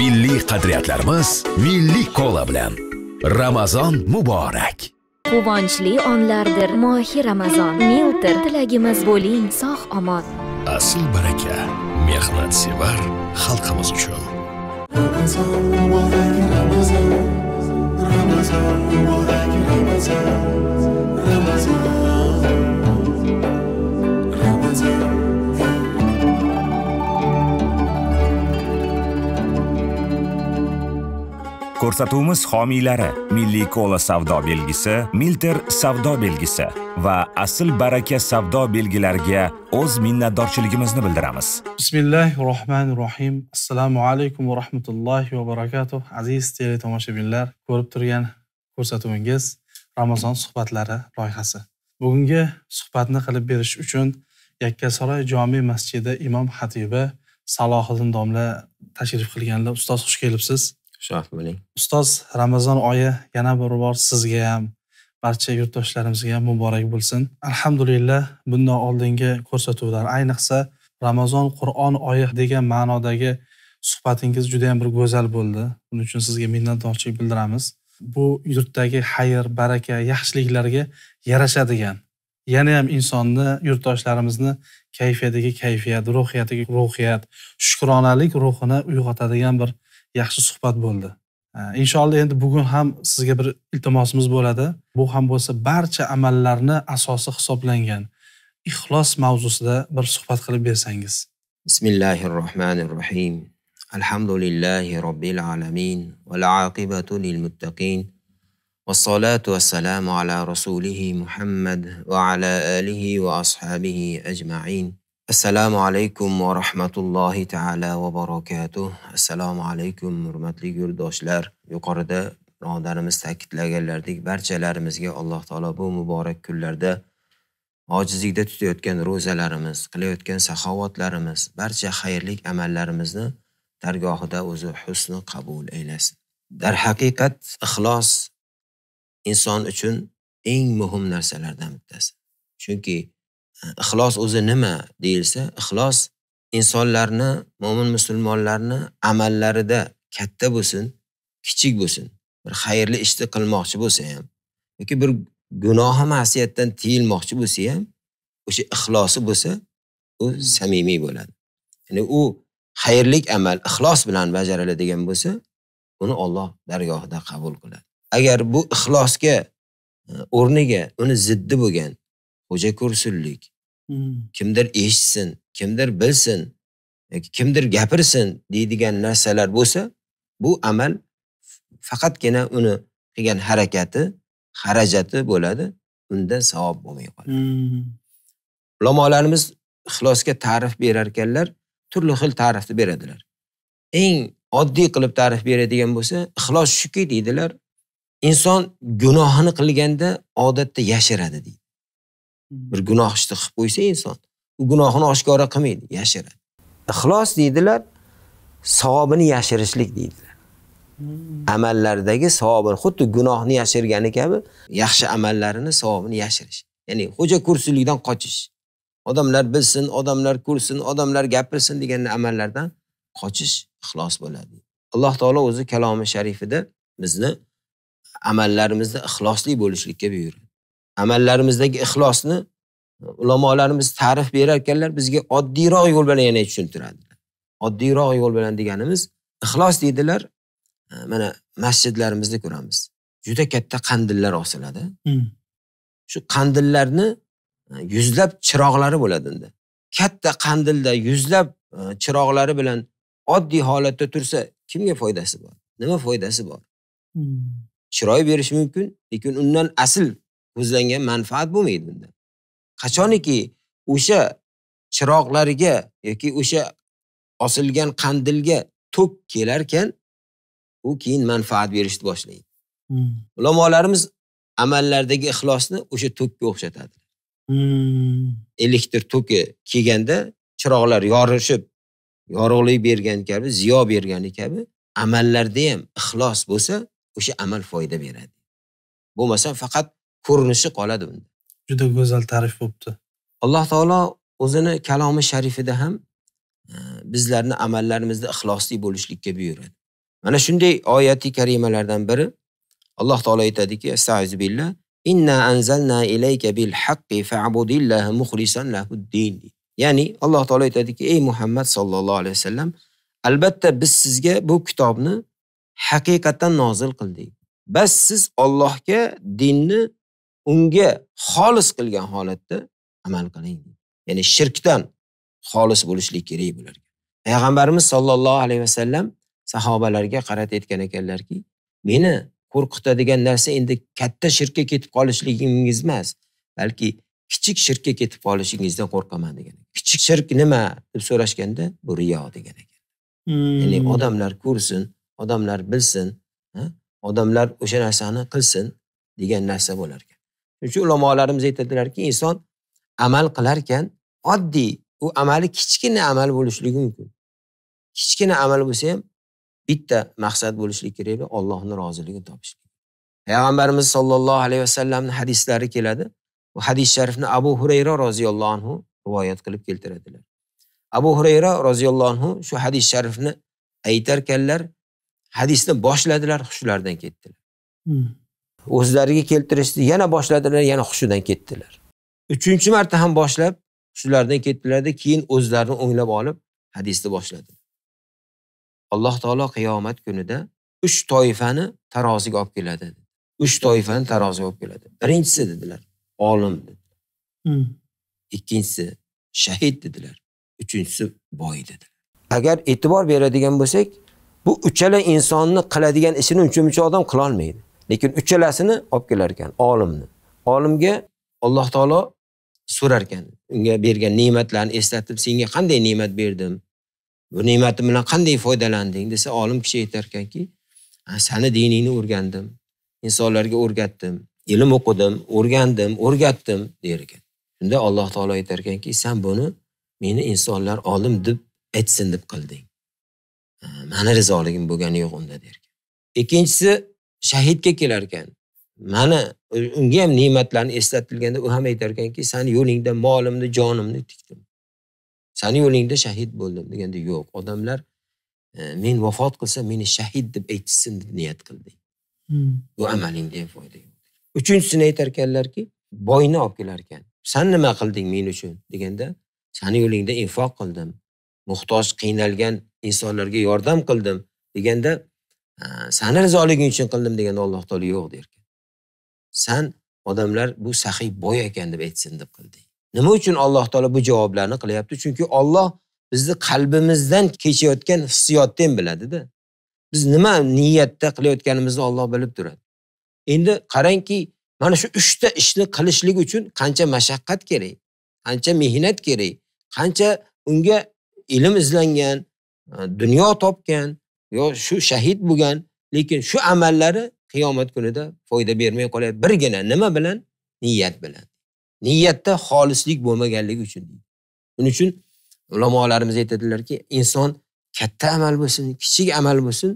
milliy qadriyatlarimiz milliy kola bilan ramazon muborak quvonchli onlardir mohi ramazon milter tilagimiz bo'ling sog' omon asl baraka mehnatsevar xalqimiz uchun ramazon muborak ramazon ramazon muborak ramazon ko'rsatuvimiz homiylari milliy kola savdo belgisi milter savdo belgisi va asl baraka savdo belgilariga o'z minnatdorchiligimizni bildiramiz bismillahi rohmanir rohim assalomu alaykum va rahmatullohi va barakatuh aziz teletomoshabinlar ko'rib turgan ko'rsatuvingiz ramazon suhbatlari loyihasi bugungi suhbatni qilib berish uchun yakkasaroy jome masjidi imom xatibi salohiddin domla tashrif qilganlar ustoz xush kelibsiz shunaqa bo'ling ustoz ramazon oyi yana bir bor sizga ham barcha yurtdoshlarimizga ham muborak bo'lsin alhamdulillah bundan oldingi ko'rsatuvlar ayniqsa ramazon qur'on oyi degan ma'nodagi suhbatingiz juda yam bir go'zal bo'ldi buning uchun sizga minnatdorchilik bildiramiz bu yurtdagi xayr baraka yaxshiliklarga yarashadigan yana ham insonni yurtdoshlarimizni kayfiyatiga kayfiyat ruhiyatiga ruhiyat shukronalik ruhini uyg'otadigan bir yaxshi suhbat bo'ldi inshaalloh endi bugun ham sizga bir iltimosimiz bo'ladi bu ham bo'lsa barcha amallarni asosi hisoblangan ixlos mavzusida bir suhbat qilib bersangiz bismillahi rohmanir rohim alhamdulillahi robbil alamin val aqibatu lil muttaqin والصلاة والسلام على رسوله محمد وعلى آله وأصحابه أجمعين assalomu alaykum va rahmatullohi taala va barakatuh assalomu alaykum hurmatli yurtdoshlar yuqorida birodarimiz ta'kidlaganlaridek barchalarimizga alloh taolo bu muborak kunlarda ojizlikda tutayotgan ro'zalarimiz qilayotgan saxovatlarimiz barcha xayrlik amallarimizni dargohida o'zi husni qabul aylasin darhaqiqat ixlos inson uchun eng muhim narsalardan bittasi chunki ixlos o'zi nima deyilsa, ixlos insonlarni, mo'min musulmonlarni amallarida katta bo'lsin, kichik bo'lsin, bir xayrli ishni qilmoqchi bo'lsa ham yoki bir gunohi ma'siyatdan tiyilmoqchi bo'lsa ham o'sha ixlosi bo'lsa, u samimiy bo'ladi. Ya'ni u xayrlik amal ixlos bilan bajariladigan bo'lsa, uni Alloh dargohida qabul qiladi. Agar bu ixlosga e, o'rniga uni ziddi bo'lgan xo'jako'rsinlik, Hmm. kimdir eshitsin kimdir bilsin yoki kimdir gapirsin deydigan narsalar bo'lsa bu amal faqatgina uni qilgan harakati xarajati bo'ladi unda savob bo'lmay qoladi hmm. ulamolarimiz ixlosga ta'rif berar ekanlar turli xil ta'rifni beradilar eng oddiy qilib ta'rif beradigan bo'lsa ixlos shuki deydilar inson gunohini qilganda odatda yashiradi deydi bir gunoh ishni qilib qo'ysa inson u gunohini oshkora qilmaydi yashiradi ixlos deydilar savobini yashirishlik deydilar hmm. amallardagi savobini xuddi gunohni yashirgani kabi yaxshi amallarini savobini yashirish ya'ni xo'ja ko'rsinlikdan qochish odamlar bilsin odamlar ko'rsin odamlar gapirsin degan amallardan qochish ixlos bo'ladi alloh taolo o'zi kalomi sharifida bizni amallarimizni ixlosli bo'lishlikka buyuradi amallarimizdagi ixlosni ulamolarimiz ta'rif berar ekanlar bizga oddiyroq yo'l bilan yana tushuntiradilar oddiyroq yo'l bilan deganimiz ixlos deydilar e, mana masjidlarimizda ko'ramiz juda katta qandillar osiladi hmm. shu qandillarni e, yuzlab chiroqlari bo'ladi unda katta qandilda yuzlab e, chiroqlari bilan oddiy holatda tursa kimga foydasi bor nima foydasi bor hmm. chiroy berishi mumkin lekin undan asl ko'zlangan manfaat bo'lmaydi unda qachoniki o'sha chiroqlariga yoki o'sha osilgan qandilga to'p kelarkan u keyin manfaat berishni boshlaydi hmm. ulamolarimiz amallardagi ixlosni o'sha to'kka o'xshatadilar hmm. elektr toki kelganda chiroqlar yorishib yorug'lik bergan kabi ziyo bergani kabi amallarda ham ixlos bo'lsa o'sha amal foyda beradi bo'lmasa faqat ko'rinishi qoladi unda juda go'zal ta'rif bo'libdi alloh taolo o'zini kalomi sharifida ham e, bizlarni amallarimizda ixlosli bo'lishlikka buyuradi mana shunday oyati karimalardan biri alloh taolo aytadiki astaizu inna anzalna ilayka bil haqqi muxlisan lahuddin ya'ni alloh taolo aytadiki ey muhammad sollallohu alayhi vasallam albatta biz sizga bu kitobni haqiqatdan nozil qildik bas siz ollohga dinni unga xolis qilgan holatda amal qiling ya'ni shirkdan xolis bo'lishlik kerak bularga payg'ambarimiz sollallohu alayhi vasallam sahobalarga qarata aytgan ekanlarki meni qo'rqitadigan narsa endi katta shirkka ketib qolishligingiz emas balki kichik shirkka ketib qolishingizdan qo'rqaman degan kichik shirk nima deb so'rashganda bu riyo degan ekan hmm. ya'ni odamlar ko'rsin odamlar bilsin odamlar o'sha narsani qilsin degan narsa bo'lar shuning uchun ulamolarimiz aytadilarki inson amal qilar ekan oddiy u amali kichkina amal bo'lishligi mumkin kichkina amal bo'lsa ham bitta maqsad bo'lishligi kerak ollohni roziligini topish payg'ambarimiz sollallohu alayhi vasallamni hadislari keladi bu hadis sharifni abu hurayra roziyallohu anhu rivoyat qilib keltiradilar abu hurayra roziyallohu anhu shu hadis sharifni aytarkanlar hadisni boshladilar hushlaridan ketdilar hmm. o'zlariga keltirishdi yana boshladilar, yana hushidan ketdilar. 3 marta ham boshlab shulardan ketdilarda keyin o'zlarini o'nglab olib hadisni boshladilar. Alloh taolo qiyomat kunida 3 toifani taroziga olib keladi. 3 toifani taroziga olib keladi. Birinchisi dedilar, olim hmm. Ikkinchisi shahid dedilar. Uchinchisi boy dedilar. Agar e'tibor beradigan bo'lsak, bu uchala insonni qiladigan ishini uncha-muncha odam qila olmaydi. Lekin uchalasini olib kelar ekan olimni. Olimga Alloh taolo so'rar ekan. Unga bergan ne'matlarni eslatib, senga qanday ne'mat berdim? Bu ne'matim bilan qanday foydalanding desa, olim kishi aytar ekanki, sani diningni o'rgandim, insonlarga o'rgatdim, ilm o'qidim, o'rgandim, o'rgatdim der ekan. Shunda Alloh taolo aytar ekanki, sen buni meni insonlar olim deb aytsin deb qilding. Mani rizoligim bo'lgani yo'q unda der ekan. Ikkinchisi shahidga kelar ekan mana unga ham ne'matlarni eslatilganda u ham aytar ekanki sani yo'lingda molimni jonimni tikdim sani yo'lingda shahid bo'ldim deganda yo'q odamlar e, men vafot qilsam meni shahid deb aytishsin deb niyat qildi hmm. bu amalingda ham foyda yo'q uchinchisini aytar ekanlarki boyni olib kelar ekan san nima qilding men uchun deganda sani yo'lingda infoq qildim muhtoj qiynalgan insonlarga yordam qildim deganda sani rizoliging uchun qildim deganda alloh taolo yo'q derkan san odamlar bu sahiy boy ekan deb aytsin deb qilding nima uchun alloh taolo bu javoblarni qilyapti chunki olloh bizni qalbimizdan kechayotgan hissiyotni ham biladida biz nima niyatda qilayotganimizni olloh bilib turadi endi qarangki mana shu uchta ishni qilishlik uchun qancha mashaqqat kerak qancha mehnat kerak qancha unga ilm izlangan dunyo topgan yo shu shahid bo'lgan lekin shu amallari qiyomat kunida foyda bermay qoladi birgina nima bilan niyat bilan niyatda xolislik bo'lmaganligi uchun shuning uchun ulamolarimiz aytadilarki inson katta amal bo'lsin kichik amal bo'lsin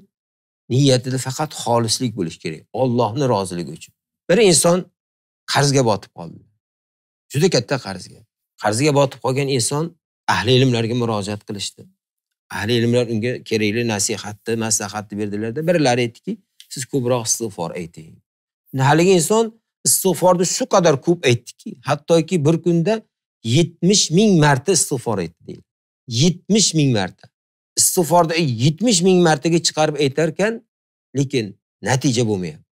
niyatida faqat xolislik bo'lishi kerak ollohni roziligi uchun bir inson qarzga botib qoldi juda katta qarzga qarzga botib qolgan inson ahli ilmlarga murojaat qilishdi ahli ilmlar unga kerakli nasihatni maslahatni berdilarda birlari aytdiki siz ko'proq istig'for ayting haligi inson istig'forni shu qadar ko'p aytdiki hattoki bir kunda yetmish ming marta istig'for aytdi deydi yetmish ming marta istig'forni yetmish ming martaga chiqarib aytarkan lekin natija bo'lmayapti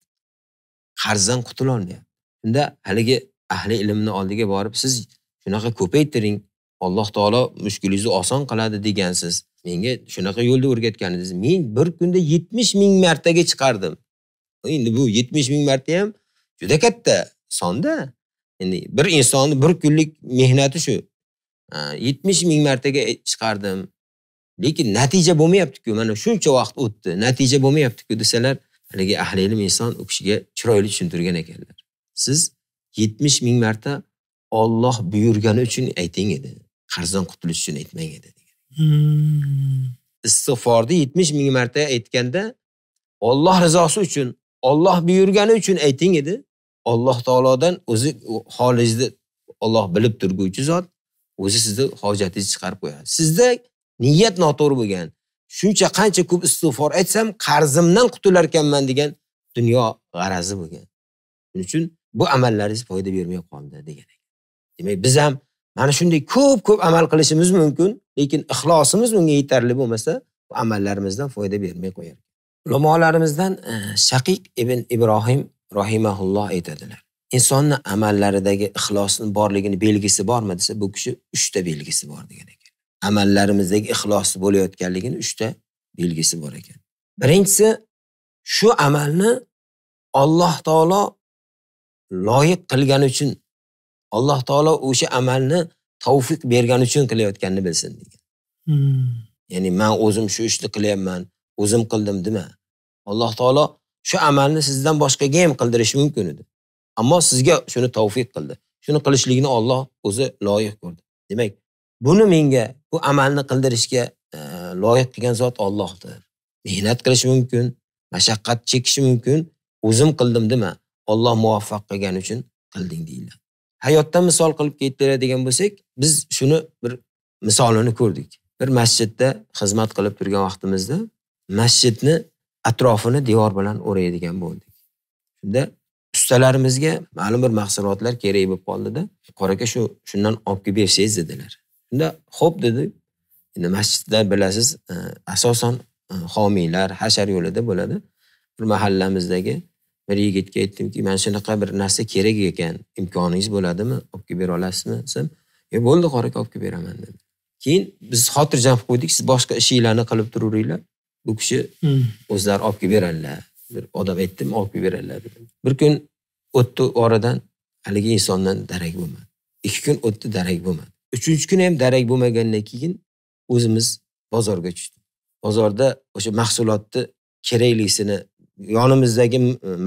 qarzdan qutulolmayapti shunda haligi ahli ilmni oldiga borib siz shunaqa ko'paytiring alloh taolo mushkulingizni oson qiladi degansiz menga shunaqa yo'lda o'rgatganingiz men bir kunda yetmish ming martaga chiqardim endi bu yetmish ming marta ham juda katta sonda endi bir insonni bir kunlik mehnati shu yetmish ming martaga chiqardim lekin natija bo'lmayaptiku mana shuncha vaqt o'tdi natija bo'lmayaptiku desalar haligi ahli ilm inson u kishiga chiroyli tushuntirgan ekanlar siz yetmish ming marta olloh buyurgani uchun ayting edi qarzdan qutulish uchun aytmang edi degan hmm. istig'forni yetmish ming marta aytganda olloh rizosi uchun olloh buyurgani uchun ayting edi olloh taolodan o'zi holingizni olloh bilib turguvchi zot o'zi sizni hojatingizni chiqarib qo'yadi sizda niyat noto'g'ri bo'lgan shuncha qancha ko'p istig'for aytsam qarzimdan qutularkanman degan dunyo g'arazi bo'lgan shuning uchun bu amallaringiz foyda bermay qoldi degan demak biz ham mana shunday ko'p ko'p amal qilishimiz mumkin lekin ixlosimiz unga yetarli bo'lmasa bu amallarimizdan foyda bermay qo'yar ulamolarimizdan e, shaqiq ibn ibrohim rohimaulloh aytadilar insonni amallaridagi ixlosni borligini belgisi bormi desa bu kishi uchta belgisi bor degan ekan amallarimizdagi ixlos bo'layotganligini uchta belgisi bor ekan birinchisi shu amalni alloh taolo loyiq qilgani uchun alloh taolo o'sha amalni tavfiq bergani uchun qilayotganini bilsin degan hmm. ya'ni man o'zim shu ishni qilyapman o'zim qildim dema alloh taolo shu amalni sizdan boshqaga ham qildirishi mumkin edi ammo sizga shuni tavfiq qildi shuni qilishlikni olloh o'zi loyiq ko'rdi demak buni menga bu amalni qildirishga e, loyiq qilgan zot ollohdir mehnat qilishi mumkin mashaqqat chekishi mumkin o'zim qildim dema olloh muvaffaq qilgani uchun qilding deyiladi hayotdan misol qilib kelib beradigan bo'lsak biz shuni bir misolini ko'rdik bir masjidda xizmat qilib turgan vaqtimizda masjidni atrofini devor bilan o'raydigan bo'ldik shunda ustalarimizga ma'lum bir mahsulotlar kerak bo'lib qoldida qor aka shu shundan olib kelib bersangiz dedilar shunda ho'p dedi endi masjidda bilasiz e, asosan e, homiylar hashar yo'lida bo'ladi bir mahallamizdagi bir yigitga aytdimki mana shunaqa bir narsa kerak ekan imkoningiz bo'ladimi olib kelib bera olasizmi desam e bo'ldi qori aka olib kelib beraman dedi keyin biz xotirjam qilib qo'ydik siz boshqa ishinglarni qilib turaveringlar bu kishi hmm. o'zlari olib kelib beradilar bir odam aytdim olib kelib beradilar dedim bir kun o'tdi oradan haligi insondan darak bo'lmadi ikki kun o'tdi darak bo'lmadi uchinchi kuni ham darak bo'lmagandan keyin o'zimiz bozorga tushdik bozorda o'sha mahsulotni keraklisini yonimizdagi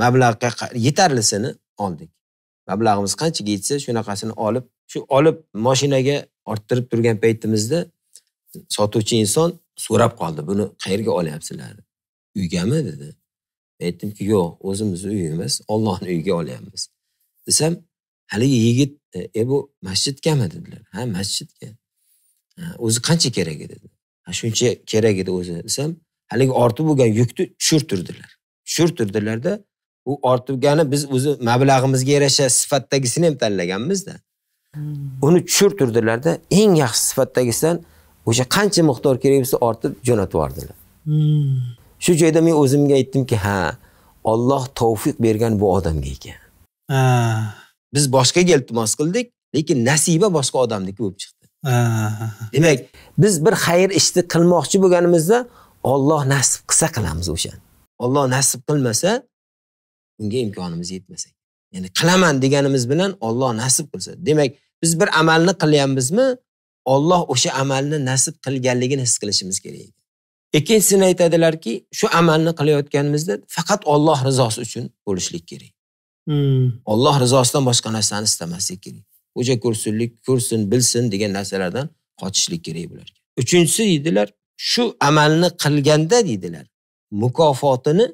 mablag'ga yetarlisini oldik mablag'imiz qanchaga yetsa shunaqasini olib shu olib moshinaga orttirib turgan paytimizda sotuvchi inson so'rab qoldi buni qayerga olyapsizlar uygami dedi men aytdimki yo'q o'zimizni uyi emas ollohni uyiga olyapmiz desam haligi yigit e, e bu masjidgami dedilar ha masjidga o'zi qancha kerak edi shuncha kerak edi o'zi desam haligi ortib bo'lgan yukni tushirtirdilar tushirtirdilarda u ortgani biz o'zi mablag'imizga yarasha sifatdagisini ham tanlaganmizda hmm. uni tushirtirdilarda eng yaxshi sifatdagisidan o'sha qancha miqdor kerak bo'lsa ortib jo'natib yubordilar hmm. shu joyda men o'zimga aytdimki ha olloh tavfiq bergan bu odamga ekan biz boshqaga iltimos qildik lekin nasiba boshqa odamniki bo'lib chiqdi demak biz bir xayr ishni qilmoqchi bo'lganimizda olloh nasib qilsa qilamiz o'shani Alloh nasib qilmasa unga imkonimiz yetmasa ya'ni qilaman deganimiz bilan Alloh nasib qilsa demak biz bir amalni qilyapmizmi Alloh o'sha amalni nasib qilganligini his qilishimiz kerak ikkinchisini aytadilarki shu amalni qilayotganimizda faqat Alloh rizosi uchun bo'lishlik kerak hmm. Alloh rizosidan boshqa narsani istamaslik kerak o'sha ko'rsinlik ko'rsin bilsin degan narsalardan qochishlik kerak bularga uchinchisi deydilar shu amalni qilganda deydilar mukofotini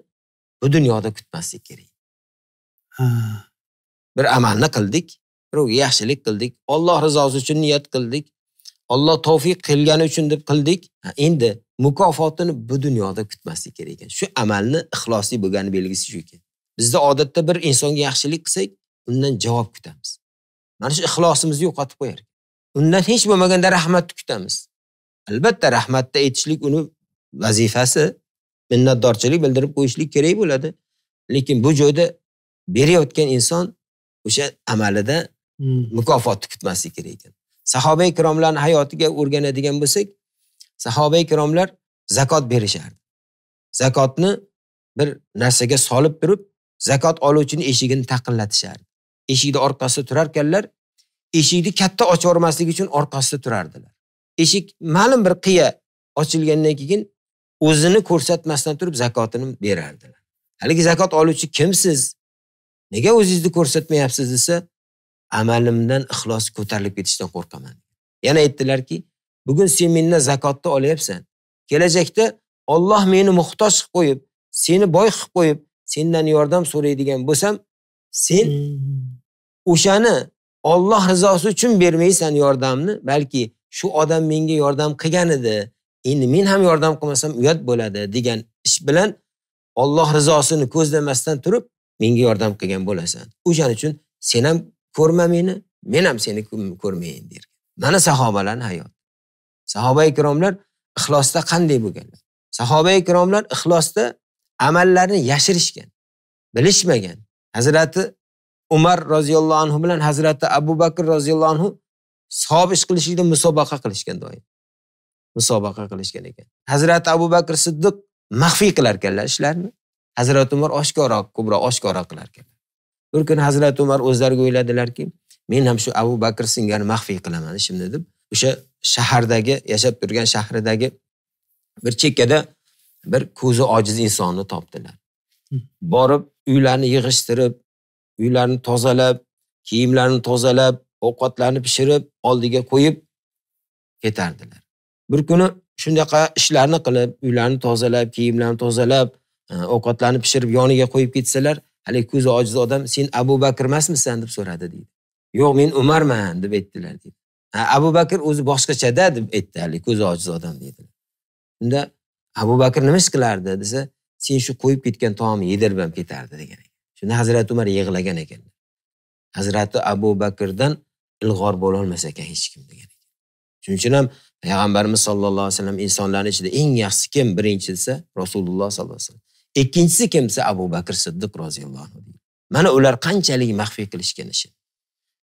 bu dunyoda kutmaslik kerak bir amalni qildik birovga yaxshilik qildik olloh rizosi uchun niyat qildik olloh tovfiq qilgani uchun deb qildik endi mukofotini bu dunyoda kutmaslik kerak ekan shu amalni ixlosli bo'lgani belgisi shu ekan bizda odatda bir insonga yaxshilik qilsak undan javob kutamiz mana shu ixlosimizni yo'qotib qo'yar undan hech bo'lmaganda rahmatni kutamiz albatta rahmatda aytishlik uni vazifasi minnatdorchilik bildirib qo'yishlik kerak bo'ladi lekin bu joyda berayotgan inson o'sha amalida hmm. mukofotni kutmaslik kerak ekan sahoba ikromlarni hayotiga o'rganadigan bo'lsak sahoba ikromlar zakot berishardi zakotni bir narsaga solib turib zakot oluvchini eshigini taqillatishardi eshikni orqasida turarkanlar eshikni katta ochib yubormaslik uchun orqasida turardilar eshik ma'lum bir qiya ochilgandan keyin o'zini ko'rsatmasdan turib zakotini berardilar haligi zakot oluvchi kimsiz nega o'zingizni ko'rsatmayapsiz desa amalimdan ixlos ko'tarilib ketishdan qo'rqaman yana aytdilarki bugun sen mendan zakotni olyapsan kelajakda olloh meni muhtoj qilib qo'yib seni boy qilib qo'yib sendan yordam so'raydigan bo'lsam sen hmm. o'shani olloh rizosi uchun bermaysan yordamni balki shu odam menga yordam qilgan edi endi men ham yordam qilmasam uyat bo'ladi degan ish bilan olloh rizosini ko'zlamasdan turib menga yordam qilgan bo'lasan o'shaning uchun sen ham ko'rma meni men ham seni ko'rmayin dergan mana sahobalarni hayoti sahoba ikromlar ixlosda qanday bo'lganlar sahoba ikromlar ixlosda amallarni yashirishgan bilishmagan hazrati umar roziyallohu anhu bilan hazrati abu bakr roziyallohu anhu ish qilishlikda musobaqa qilishgan doim musobaqa qilishgan ekan hazrati abu bakr siddiq maxfiy qilar ekanlar ishlarni hazrati umar oshkora ko'proq oshkora qilar ekanlar bir kuni hazrati umar o'zlariga o'yladilarki men ham shu abu bakr singari maxfiy qilaman ishimni deb o'sha shahardagi yashab turgan shahridagi bir chekkada bir ko'zi ojiz insonni topdilar hmm. borib uylarni yig'ishtirib uylarni tozalab kiyimlarni tozalab ovqatlarni pishirib oldiga qo'yib ketardilar bir kuni shunaqa ishlarni qilib uylarni tozalab kiyimlarni tozalab e, ovqatlarni pishirib yoniga qo'yib ketsalar haligi ko'zi ojiz odam sen abu bakr emasmisan deb so'radi deydi yo'q men umarman deb aytdilar deydi abu bakr o'zi boshqachada deb aytdi haligi ko'zi ojiz odam deydi unda abu bakr nima ish qilardi desa sen shu qo'yib ketgan taomni yedirib ham ketardi degan ekan shunda hazrati umar yig'lagan ekan hazrati abu bakrdan ilg'or bo'lolmas ekan hech kim degan ekan shuning uchun ham payg'ambarimiz sallallohu alayhi vasallam insonlarni ichida eng yaxshi kim birinchi desa rasululloh sallallohu alayhi vasallam ikkinchisi kim desa abu bakr siddiq roziyallohu anhu mana ular qanchalik maxfiy qilishgan ishi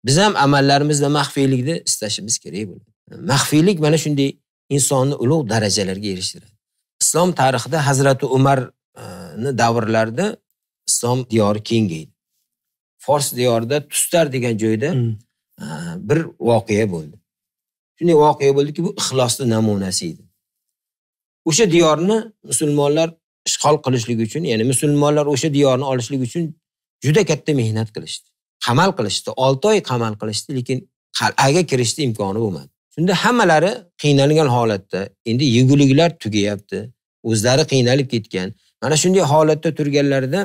biz ham amallarimizda maxfiylikni istashimiz kerak bo'ladi maxfiylik mana shunday insonni ulug' darajalarga erishtiradi islom tarixida hazrati umarni e, davrlarida islom diyori kengaydi fors diyorida tustar degan joyda hmm. e, bir voqea bo'ldi shunday voqea bo'ldiki bu ixlosni namunasi edi o'sha diyorni musulmonlar ishg'ol qilishlik uchun ya'ni musulmonlar o'sha diyorni olishlik uchun juda katta mehnat qilishdi qamal qilishdi olti oy qamal qilishdi lekin qal'aga kirishni imkoni bo'lmadi shunda hammalari qiynalgan holatda endi yeguliklar tugayapti o'zlari qiynalib ketgan mana shunday holatda turganlarida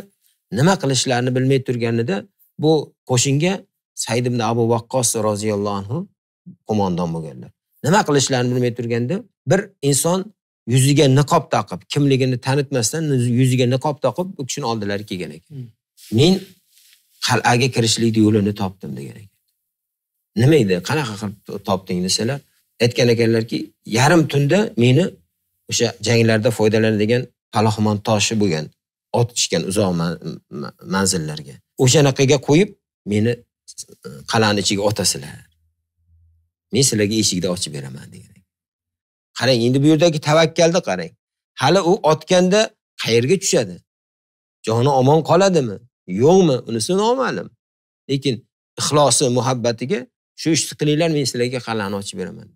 nima qilishlarini bilmay turganida bu qo'shinga said ibn abu vaqqos roziyallohu anhu qo'mondon bo'lganlar nima qilishlarini bilmay turganda bir inson yuziga niqob taqib kimligini tanitmasdan yuziga niqob taqib u kishini oldilari kelgan ekan hmm. men qal'aga kirishlikni yo'lini topdim degan ekan nima edi qanaqa qilib topding desalar aytgan ekanlarki yarim tunda meni o'sha janglarda foydalanadigan palaxmon toshi bo'lgan otishgan uzoq manzillarga o'shanaqaga qo'yib meni qal'ani ichiga otasilar men sizlarga eshikni ochib beraman degan qarang endi bu yerdagi tavakkalni qarang hali u otganda qayerga tushadi joni omon qoladimi yo'qmi unisi noma'lum lekin ixlosi muhabbatiga shu ishni qilinglar men sizlarga qal'ani ochib beraman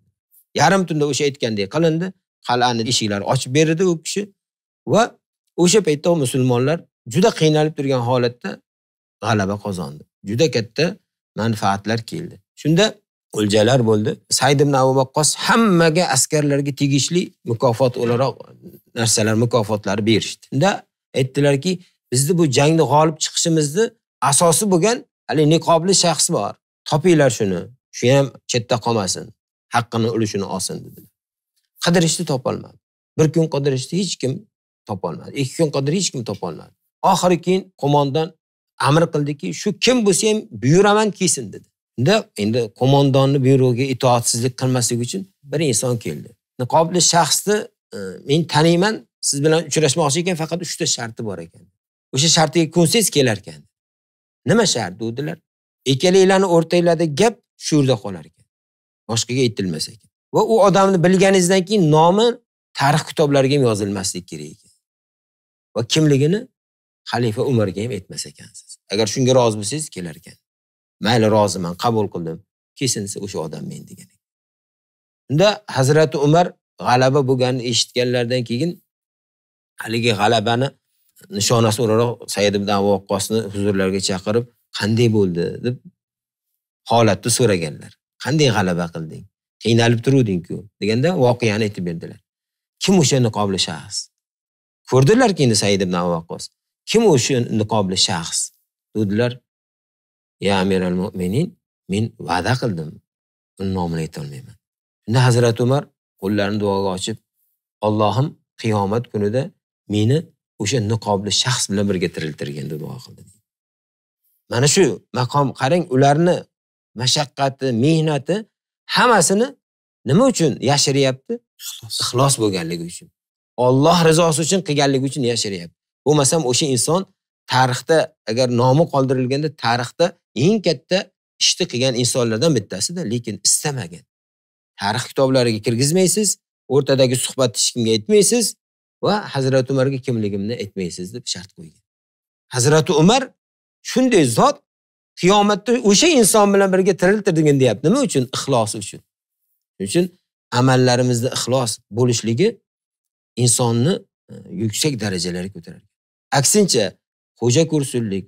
yarim tunda o'sha aytgandek qilindi qal'ani eshiklari ochib berdi u kishi va o'sha paytda musulmonlar juda qiynalib turgan holatda g'alaba qozondi juda katta manfaatlar keldi shunda o'ljalar bo'ldi said ibn abu vaqqos hammaga askarlarga tegishli mukofot o'laroq narsalar mukofotlari berishdi unda aytdilarki bizni bu jangda g'olib chiqishimizni asosi bo'lgan haligi niqobli shaxs bor topinglar shuni shu ham chetda qolmasin haqqini ulushini olsin dedilar qidirishdi topolmadi bir kun qidirishdi hech kim topolmadi ikki kun qidirib hech kim topolmadi oxiri keyin qo'mondon amr qildiki shu kim bo'lsa ham buyuraman kelsin dedi da endi qo'mondonni buyrug'iga itoatsizlik qilmaslik uchun bir inson keldi niqobli shaxsni e, men taniyman siz bilan uchrashmoqchi ekan faqat uchta sharti bor ekan o'sha shartiga ko'nsangiz kelar ekan nima shart dedilar ikkalanglarni o'rtanglarda gap shu yerda qolar ekan boshqaga aytilmas ekan va u odamni bilganingizdan keyin nomi tarix kitoblariga ham yozilmasligi kerak ekan va kimligini xalifa umarga ham aytmas ekansiz agar shunga rozi bo'lsangiz kelar ekan mayli roziman qabul qildim kesilsa o'sha odam men degan unda hazrati umar g'alaba bo'lganini eshitganlaridan keyin haligi g'alabani nishonasi o'laroq said ibn abu vaqqosni huzurlariga chaqirib qanday bo'ldi deb holatni so'raganlar qanday g'alaba qilding qiynalib turuvdingku deganda voqeani aytib berdilar kim o'sha niqobli shaxs ko'rdilarki endi said ibn abu vaqqos kim o'sha niqobli shaxs dedilar ya amiral mo'minin men va'da qildim uni nomini aytolmayman shunda hazrati umar qo'llarini duoga ochib allohim qiyomat kunida meni o'sha niqobli shaxs bilan birga tiriltirgin deb duo qildi mana shu maqom qarang ularni mashaqqati mehnati hammasini nima uchun yashiryapti ixlos bo'lganligi uchun olloh rizosi uchun qilganligi uchun yashiryapti bo'lmasam o'sha inson tarixda agar nomi qoldirilganda tarixda eng katta ishni qilgan insonlardan bittasida lekin istamagan tarix kitoblariga kirgizmaysiz o'rtadagi suhbatni hech kimga aytmaysiz va hazrati umarga kimligimni aytmaysiz deb shart qo'ygan hazrati umar shunday zot qiyomatda o'sha inson bilan birga tiriltirdigin deyapti nima uchun ixlos uchun shuning uchun amallarimizda ixlos bo'lishligi insonni e, yuksak darajalarga ko'taradi aksincha xo'ja ko'rsinlik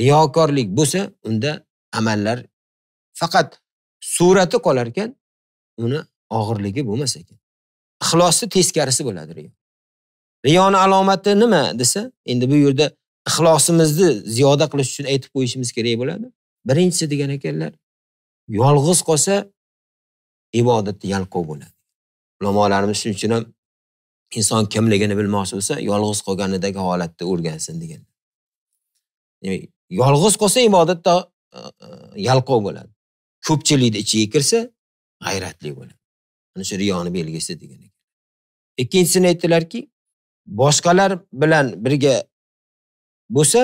riyokorlik bo'lsa unda amallar faqat surati qolar ekan uni og'irligi bo'lmas ekan ixlosni teskarisi bo'ladi riyo riyoni alomati nima desa endi bu yerda ixlosimizni ziyoda qilish uchun aytib qo'yishimiz kerak bo'ladi birinchisi degan ekanlar yolg'iz qolsa ibodati yalqov bo'ladi ulamolarimiz shuning uchun ham inson kimligini bilmoqchi bo'lsa yolg'iz qolganidagi holatni o'rgansin degan demak yolg'iz qolsa ibodatda e, e, yalqov bo'ladi ko'pchilikni ichiga kirsa g'ayratli bo'ladi ana shu riyoni belgisi degan ekan ikkinchisini aytdilarki boshqalar bilan birga bo'lsa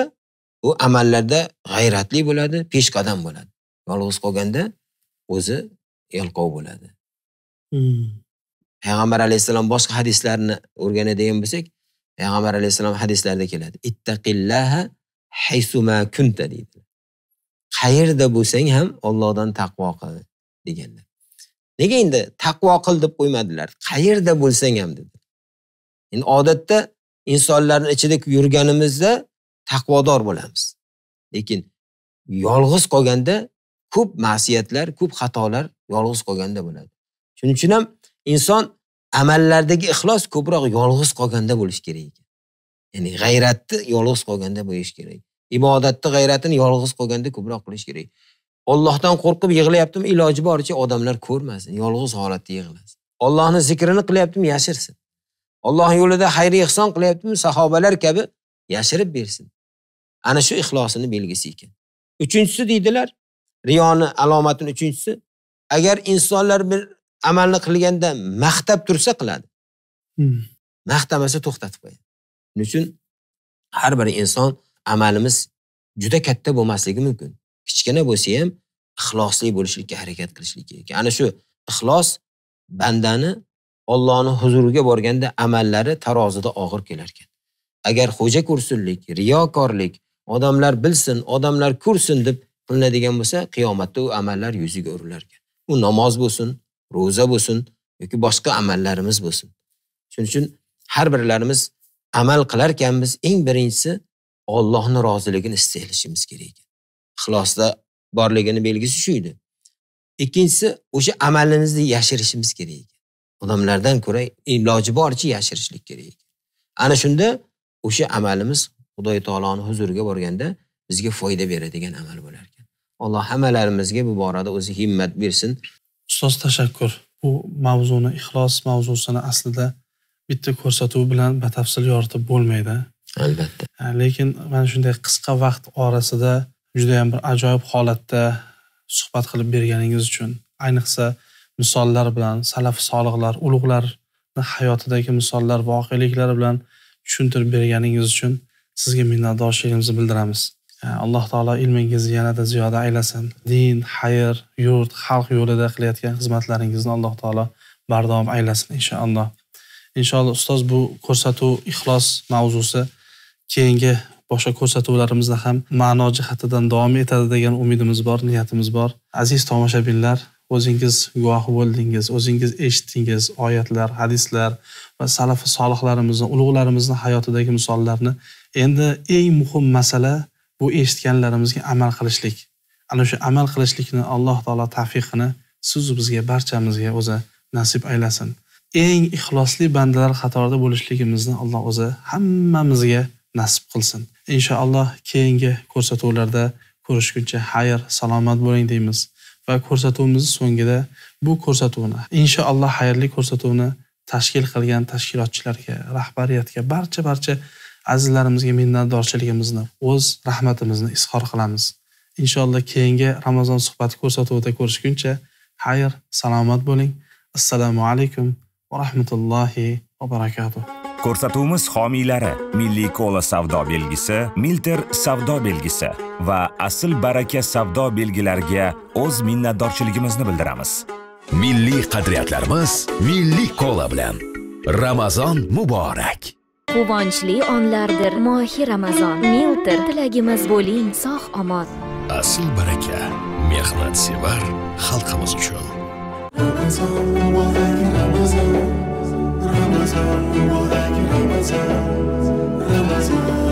u amallarda g'ayratli bo'ladi peshqadam bo'ladi yolg'iz qolganda o'zi yalqov bo'ladi hmm. payg'ambar alayhissalom boshqa hadislarni o'rganadigan bo'lsak payg'ambar alayhissalom hadislarida keladi ittaqillaha haysuma kunta deydi qayerda bo'lsang ham ollohdan taqvo qil deganlar nega endi taqvo qil deb qo'ymadilar qayerda bo'lsang ham dedi endi odatda insonlarni ichida yurganimizda taqvodor bo'lamiz lekin yolg'iz qolganda ko'p ma'siyatlar ko'p xatolar yolg'iz qolganda bo'ladi shuning uchun ham inson amallardagi ixlos ko'proq yolg'iz qolganda bo'lishi kerak ekan ya'ni g'ayratni yolg'iz qolganda bo'lish kerak ibodatni g'ayratini yolg'iz qolganda ko'proq qilish kerak ollohdan qo'rqib yig'layaptimi iloji boricha odamlar ko'rmasin yolg'iz holatda yig'lasin ollohni zikrini qilyaptimi yashirsin olloh yo'lida xayr ehson qilyaptimi sahobalar kabi yashirib bersin ana shu ixlosini belgisi ekan uchinchisi deydilar riyoni alomatini uchinchisi agar insonlar bir amalni qilganda maqtab tursa qiladi hmm. maqtamasa to'xtatib qo'yadi shuning uchun har bir inson amalimiz juda katta bo'lmasligi mumkin kichkina bo'lsa ham ixlosli bo'lishlikka harakat qilishlik kerak ana shu ixlos bandani Allohning huzuriga borganda amallari tarozida og'ir kelar ekan agar xo'ja ko'rsinlik riyokorlik odamlar bilsin odamlar ko'rsin deb qilinadigan bo'lsa qiyomatda u amallar yuziga urilar ekan u namoz bo'lsin ro'za bo'lsin yoki boshqa amallarimiz bo'lsin shuning uchun har birlarimiz amal qilarkanmiz eng birinchisi ollohni roziligini istaylishimiz kerak ekan ixlosda borligini belgisi shu edi ikkinchisi o'sha amalimizni yashirishimiz kerak ekan odamlardan ko'ra iloji boricha yashirishlik kerak ekan ana shunda o'sha amalimiz xudoy taoloni huzuriga borganda bizga foyda beradigan amal bo'lar ekan alloh hammalarimizga bu borada o'zi himmat bersin ustoz tashakkur bu mavzuni ixlos mavzusini aslida bitta ko'rsatuv bilan batafsil yoritib bo'lmaydi albatta lekin mana shunday qisqa vaqt orasida judayam bir ajoyib holatda suhbat qilib berganingiz uchun ayniqsa misollar bilan salaf solihlar ulug'larni hayotidagi misollar voqeliklar bilan tushuntirib berganingiz uchun sizga minnatdorchiligimizni bildiramiz alloh taolo ilmingizni yanada ziyoda aylasin din xayr yurt xalq yo'lida qilayotgan xizmatlaringizni alloh taolo bardavom aylasin inshaalloh inshaalloh ustoz bu ko'rsatuv ixlos mavzusi keyingi boshqa ko'rsatuvlarimizda ham ma'no jihatidan davom etadi degan umidimiz bor niyatimiz bor aziz tomoshabinlar o'zingiz guvoh bo'ldingiz o'zingiz eshitdingiz oyatlar hadislar va salafi solihlarimizni ulug'larimizni hayotidagi misollarni endi eng muhim masala bu eshitganlarimizga amal qilishlik ana shu amal qilishlikni alloh taolo tavfiqini sizu bizga barchamizga o'zi nasib aylasin eng ixlosli bandalar qatorida bo'lishligimizni Alloh o'zi hammamizga nasib qilsin. Inshaalloh keyingi ko'rsatuvlarda ko'rishguncha xayr, salomat bo'ling deymiz va ko'rsatuvimiz so'ngida bu ko'rsatuvni inshaalloh xayrli ko'rsatuvni tashkil qilgan tashkilotchilarga, rahbariyatga, barcha-barcha azizlarimizga minnatdorchiligimizni, o'z rahmatimizni izhor qilamiz. Inshaalloh keyingi Ramazon suhbati ko'rsatuvida ko'rishguncha xayr, salomat bo'ling. Assalomu alaykum va rahmatullohi va barakatuh ko'rsatuvimiz homiylari milliy kola savdo belgisi milter savdo belgisi va asl baraka savdo belgilariga o'z minnatdorchiligimizni bildiramiz milliy qadriyatlarimiz milliy kola bilan ramazon muborak quvonchli onlardir mohi ramazon milter tilagimiz bo'ling sog' omon asl baraka mehnatsevar xalqimiz uchun Ramazan, Ramazan, Ramazan,